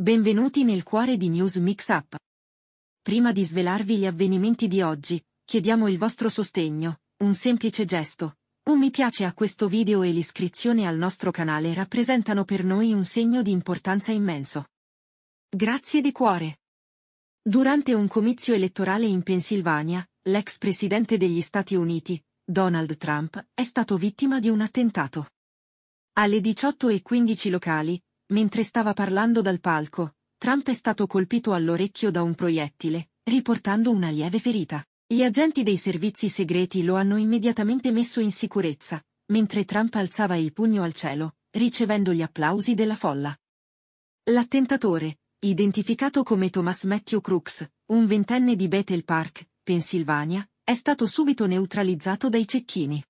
Benvenuti nel cuore di News Mix Up. Prima di svelarvi gli avvenimenti di oggi, chiediamo il vostro sostegno, un semplice gesto. Un mi piace a questo video e l'iscrizione al nostro canale rappresentano per noi un segno di importanza immenso. Grazie di cuore. Durante un comizio elettorale in Pennsylvania, l'ex presidente degli Stati Uniti, Donald Trump, è stato vittima di un attentato. Alle 18.15 locali, Mentre stava parlando dal palco, Trump è stato colpito all'orecchio da un proiettile, riportando una lieve ferita. Gli agenti dei servizi segreti lo hanno immediatamente messo in sicurezza, mentre Trump alzava il pugno al cielo, ricevendo gli applausi della folla. L'attentatore, identificato come Thomas Matthew Crooks, un ventenne di Bethel Park, Pennsylvania, è stato subito neutralizzato dai cecchini.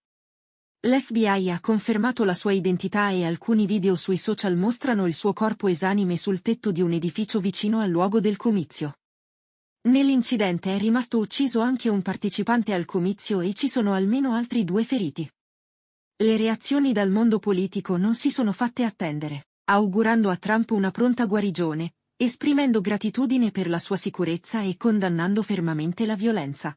L'FBI ha confermato la sua identità e alcuni video sui social mostrano il suo corpo esanime sul tetto di un edificio vicino al luogo del comizio. Nell'incidente è rimasto ucciso anche un partecipante al comizio e ci sono almeno altri due feriti. Le reazioni dal mondo politico non si sono fatte attendere, augurando a Trump una pronta guarigione, esprimendo gratitudine per la sua sicurezza e condannando fermamente la violenza.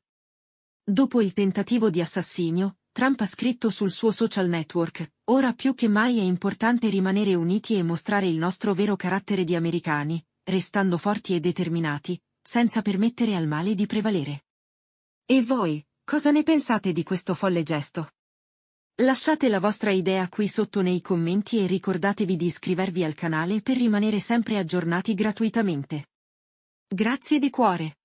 Dopo il tentativo di assassinio, Trump ha scritto sul suo social network, ora più che mai è importante rimanere uniti e mostrare il nostro vero carattere di americani, restando forti e determinati, senza permettere al male di prevalere. E voi, cosa ne pensate di questo folle gesto? Lasciate la vostra idea qui sotto nei commenti e ricordatevi di iscrivervi al canale per rimanere sempre aggiornati gratuitamente. Grazie di cuore!